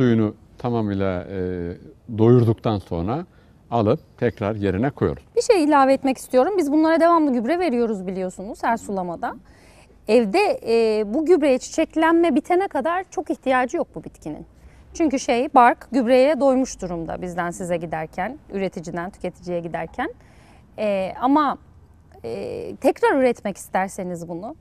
suyunu tamamıyla e, doyurduktan sonra alıp tekrar yerine koyuyoruz. Bir şey ilave etmek istiyorum. Biz bunlara devamlı gübre veriyoruz biliyorsunuz her sulamada. Evde e, bu gübreye çiçeklenme bitene kadar çok ihtiyacı yok bu bitkinin. Çünkü şey bark gübreye doymuş durumda bizden size giderken, üreticiden tüketiciye giderken. E, ama e, tekrar üretmek isterseniz bunu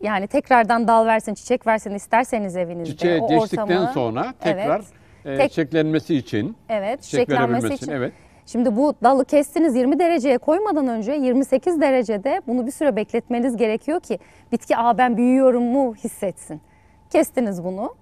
yani tekrardan dal versin, çiçek versin isterseniz evinizde. Çiçeğe o geçtikten ortamı, sonra tekrar evet, tek, çiçeklenmesi için. Evet, çiçek çiçeklenmesi için. Evet. Şimdi bu dalı kestiniz 20 dereceye koymadan önce 28 derecede bunu bir süre bekletmeniz gerekiyor ki bitki aa ben büyüyorum mu hissetsin. Kestiniz bunu.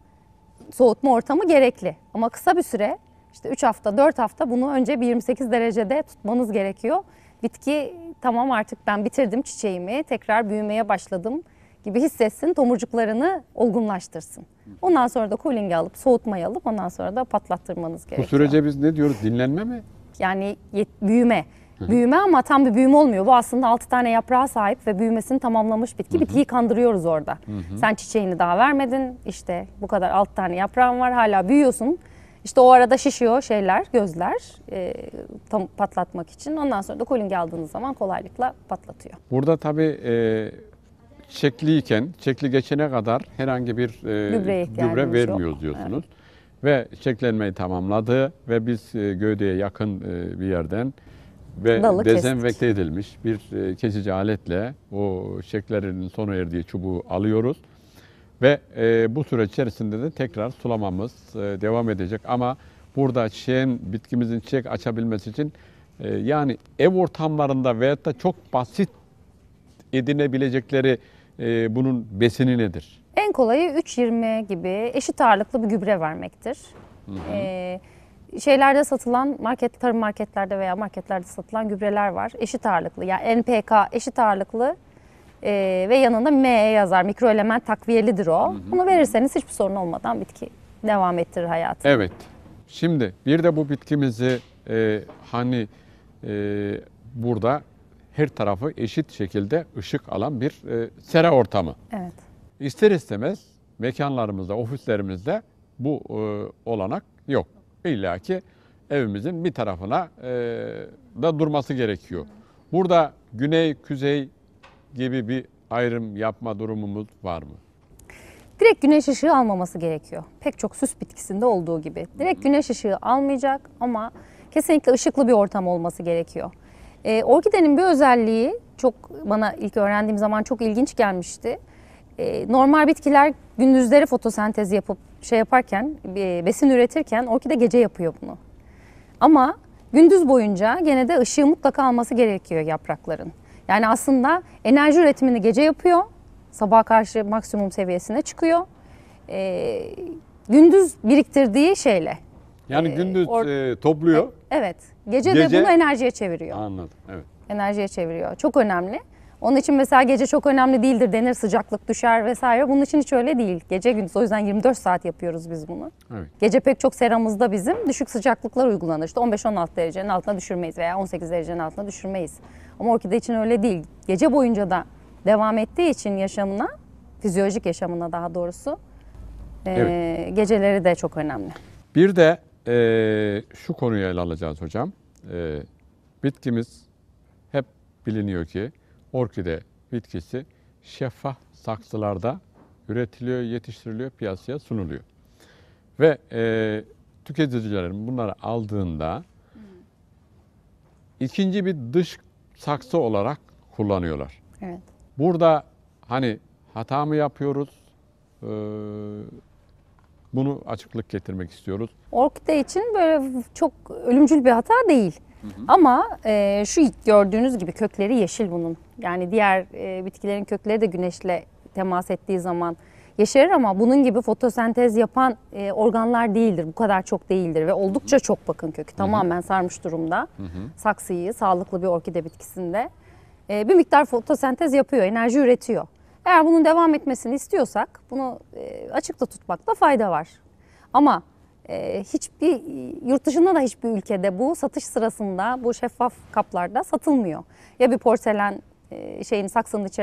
Soğutma ortamı gerekli ama kısa bir süre işte 3 hafta 4 hafta bunu önce bir 28 derecede tutmanız gerekiyor. Bitki tamam artık ben bitirdim çiçeğimi tekrar büyümeye başladım gibi hissetsin, tomurcuklarını olgunlaştırsın. Ondan sonra da cooling alıp soğutmayı alıp ondan sonra da patlattırmanız gerekiyor. Bu sürece biz ne diyoruz? Dinlenme mi? Yani büyüme. Büyüme ama tam bir büyüme olmuyor. Bu aslında 6 tane yaprağa sahip ve büyümesini tamamlamış bitki. Hı-hı. Bitkiyi kandırıyoruz orada. Sen çiçeğini daha vermedin. İşte bu kadar 6 tane yaprağın var. Hala büyüyorsun. İşte o arada şişiyor şeyler, gözler e, tam patlatmak için. Ondan sonra da cooling aldığınız zaman kolaylıkla patlatıyor. Burada tabii e, çekliyken, çekli geçene kadar herhangi bir e, gübre vermiyoruz yok. diyorsunuz. Evet. Ve çeklenmeyi tamamladı ve biz e, gövdeye yakın e, bir yerden ve Dalı dezenfekte kestik. edilmiş bir e, kesici aletle o çeklerin sona erdiği çubuğu alıyoruz. Ve e, bu süreç içerisinde de tekrar sulamamız e, devam edecek. Ama burada çiçeğin, bitkimizin çiçek açabilmesi için e, yani ev ortamlarında veyahut da çok basit edinebilecekleri e, bunun besini nedir? En kolayı 3.20 gibi eşit ağırlıklı bir gübre vermektir. Hı hı. E, şeylerde satılan market tarım marketlerde veya marketlerde satılan gübreler var. Eşit ağırlıklı yani NPK eşit ağırlıklı e, ve yanında ME yazar. Mikroelement takviyelidir o. Hı hı. Bunu verirseniz hiçbir sorun olmadan bitki devam ettirir hayatı. Evet. Şimdi bir de bu bitkimizi e, hani e, burada her tarafı eşit şekilde ışık alan bir e, sera ortamı. Evet. İster istemez mekanlarımızda, ofislerimizde bu e, olanak yok. İlla ki evimizin bir tarafına e, da durması gerekiyor. Burada güney, kuzey gibi bir ayrım yapma durumumuz var mı? Direkt güneş ışığı almaması gerekiyor. Pek çok süs bitkisinde olduğu gibi. Direkt güneş ışığı almayacak ama kesinlikle ışıklı bir ortam olması gerekiyor. E, orkidenin bir özelliği çok bana ilk öğrendiğim zaman çok ilginç gelmişti. E, normal bitkiler gündüzleri fotosentez yapıp şey yaparken, e, besin üretirken orkide gece yapıyor bunu. Ama gündüz boyunca gene de ışığı mutlaka alması gerekiyor yaprakların. Yani aslında enerji üretimini gece yapıyor. sabah karşı maksimum seviyesine çıkıyor. E, gündüz biriktirdiği şeyle yani ee, gündüz e, topluyor. E, evet. Gece, Gece- de bunu enerjiye çeviriyor. Anladım. Evet. Enerjiye çeviriyor. Çok önemli. Onun için mesela gece çok önemli değildir denir sıcaklık düşer vesaire. Bunun için hiç öyle değil. Gece gündüz o yüzden 24 saat yapıyoruz biz bunu. Evet. Gece pek çok seramızda bizim düşük sıcaklıklar uygulanır. İşte 15-16 derecenin altına düşürmeyiz veya 18 derecenin altına düşürmeyiz. Ama orkide için öyle değil. Gece boyunca da devam ettiği için yaşamına, fizyolojik yaşamına daha doğrusu, eee, geceleri de çok önemli. Bir de e, şu konuyu ele alacağız hocam. E, bitkimiz hep biliniyor ki orkide bitkisi şeffaf saksılarda üretiliyor, yetiştiriliyor, piyasaya sunuluyor. Ve e, tüketicilerin bunları aldığında ikinci bir dış saksı olarak kullanıyorlar. Evet. Burada hani hata mı yapıyoruz? Ee, bunu açıklık getirmek istiyoruz. Orkide için böyle çok ölümcül bir hata değil. Hı hı. Ama e, şu gördüğünüz gibi kökleri yeşil bunun. Yani diğer e, bitkilerin kökleri de güneşle temas ettiği zaman yeşerir ama bunun gibi fotosentez yapan e, organlar değildir. Bu kadar çok değildir ve oldukça çok bakın kökü tamamen sarmış durumda. Hı hı. Saksıyı sağlıklı bir orkide bitkisinde e, bir miktar fotosentez yapıyor, enerji üretiyor. Eğer bunun devam etmesini istiyorsak bunu e, açıkta tutmakta fayda var. Ama e, hiçbir yurt dışında da hiçbir ülkede bu satış sırasında bu şeffaf kaplarda satılmıyor. Ya bir porselen e, şeyin saksının içerisinde